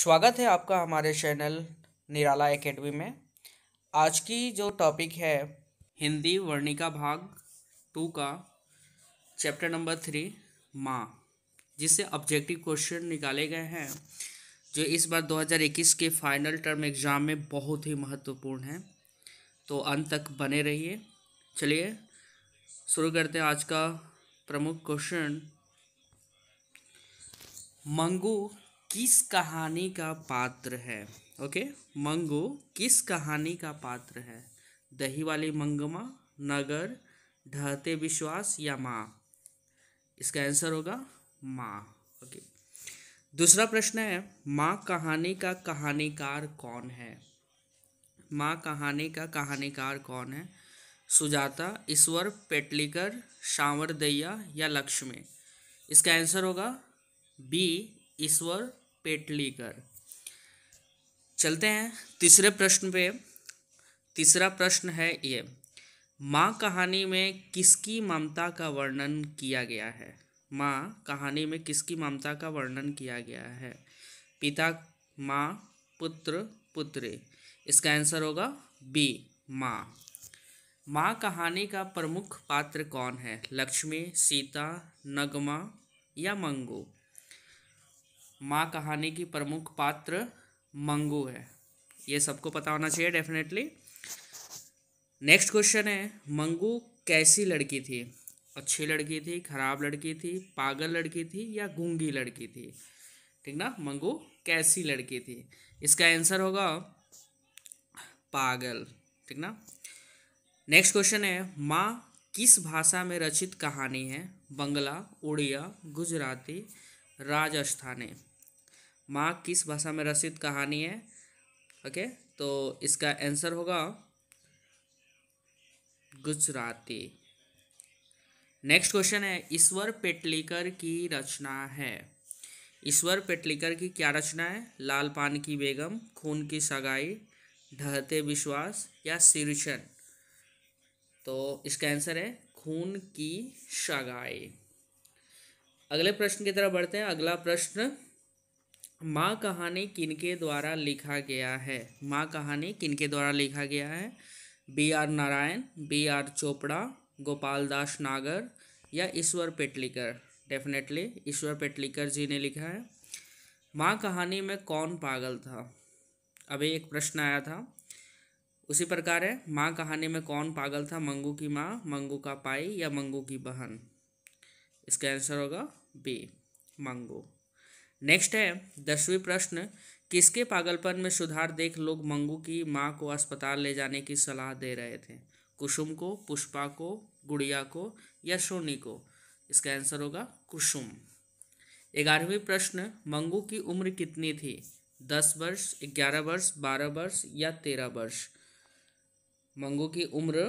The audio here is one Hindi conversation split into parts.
स्वागत है आपका हमारे चैनल निराला एकेडमी में आज की जो टॉपिक है हिंदी वर्णिका भाग टू का चैप्टर नंबर थ्री माँ जिससे ऑब्जेक्टिव क्वेश्चन निकाले गए हैं जो इस बार 2021 के फाइनल टर्म एग्ज़ाम में बहुत ही महत्वपूर्ण है तो अंत तक बने रहिए चलिए शुरू करते हैं आज का प्रमुख क्वेश्चन मंगू किस कहानी का पात्र है ओके मंगो किस कहानी का पात्र है दही वाली मंगमा नगर ढहते विश्वास या माँ इसका आंसर होगा माँ ओके दूसरा प्रश्न है माँ कहानी का कहानीकार कौन है माँ कहानी का कहानीकार कौन है सुजाता ईश्वर पेटलीकर शांवर दैया या लक्ष्मी इसका आंसर होगा बी ईश्वर पेटलीकर चलते हैं तीसरे प्रश्न पे तीसरा प्रश्न है ये माँ कहानी में किसकी ममता का वर्णन किया गया है माँ कहानी में किसकी ममता का वर्णन किया गया है पिता माँ पुत्र पुत्री इसका आंसर होगा बी माँ माँ कहानी का प्रमुख पात्र कौन है लक्ष्मी सीता नगमा या मंगू माँ कहानी की प्रमुख पात्र मंगू है ये सबको पता होना चाहिए डेफिनेटली नेक्स्ट क्वेश्चन है मंगू कैसी लड़की थी अच्छी लड़की थी खराब लड़की थी पागल लड़की थी या गूंगी लड़की थी ठीक ना मंगू कैसी लड़की थी इसका आंसर होगा पागल ठीक ना नेक्स्ट क्वेश्चन है माँ किस भाषा में रचित कहानी है बंगला उड़िया गुजराती राजस्थानी माँ किस भाषा में रचित कहानी है ओके तो इसका आंसर होगा गुजराती नेक्स्ट क्वेश्चन है ईश्वर पेटलीकर की रचना है ईश्वर पेटलीकर की क्या रचना है लाल पान की बेगम खून की सगाई ढहते विश्वास या शीर्षण तो इसका आंसर है खून की सगाई अगले प्रश्न की तरफ बढ़ते हैं अगला प्रश्न माँ कहानी किनके द्वारा लिखा गया है माँ कहानी किनके द्वारा लिखा गया है B R Narayan B R Chopra Gopal Das Nagar या ईश्वर पेटलीकर डेफिनेटली ईश्वर पेटलीकर जी ने लिखा है माँ कहानी में कौन पागल था अभी एक प्रश्न आया था उसी प्रकार है माँ कहानी में कौन पागल था मंगू की माँ मंगू का पाई या मंगू की बहन इसका आंसर होगा बी मंगू नेक्स्ट है दसवीं प्रश्न किसके पागलपन में सुधार देख लोग मंगू की माँ को अस्पताल ले जाने की सलाह दे रहे थे कुसुम को पुष्पा को गुड़िया को या सोनी को इसका आंसर होगा कुसुम ग्यारहवीं प्रश्न मंगू की उम्र कितनी थी दस वर्ष ग्यारह वर्ष बारह वर्ष या तेरह वर्ष मंगू की उम्र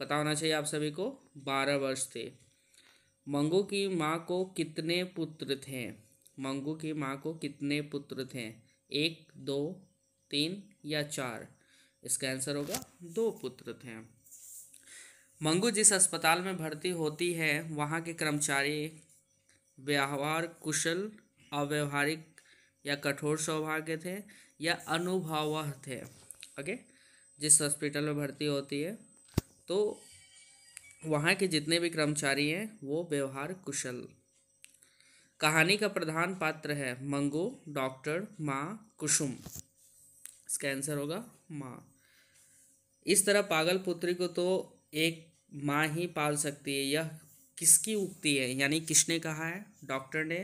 पता होना चाहिए आप सभी को बारह वर्ष थे मंगू की माँ को कितने पुत्र थे मंगू की माँ को कितने पुत्र थे एक दो तीन या चार इसका आंसर होगा दो पुत्र थे मंगू जिस अस्पताल में भर्ती होती है वहाँ के कर्मचारी व्यवहार कुशल अव्यवहारिक या कठोर स्वभाव के थे या अनुभव थे ओके जिस हॉस्पिटल में भर्ती होती है तो वहाँ के जितने भी कर्मचारी हैं वो व्यवहार कुशल कहानी का प्रधान पात्र है मंगो डॉक्टर माँ कुसुम इसका आंसर होगा माँ इस तरह पागल पुत्री को तो एक माँ ही पाल सकती है यह किसकी उक्ति है यानी किसने कहा है डॉक्टर ने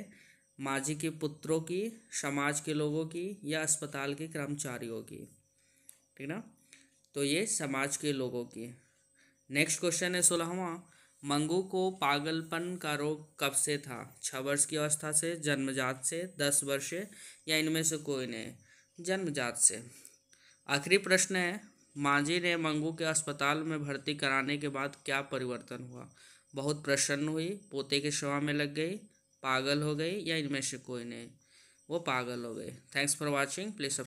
माँ जी के पुत्रों की समाज के लोगों की या अस्पताल के कर्मचारियों की ठीक ना तो ये समाज के लोगों की नेक्स्ट क्वेश्चन है सोलहवा मंगू को पागलपन का रोग कब से था छः वर्ष की अवस्था से जन्मजात से दस वर्ष या इनमें से कोई नहीं जन्मजात से आखिरी प्रश्न है मांझी ने मंगू के अस्पताल में भर्ती कराने के बाद क्या परिवर्तन हुआ बहुत प्रसन्न हुई पोते के सेवा में लग गई पागल हो गई या इनमें से कोई नहीं वो पागल हो गए थैंक्स फॉर वॉचिंग प्लीज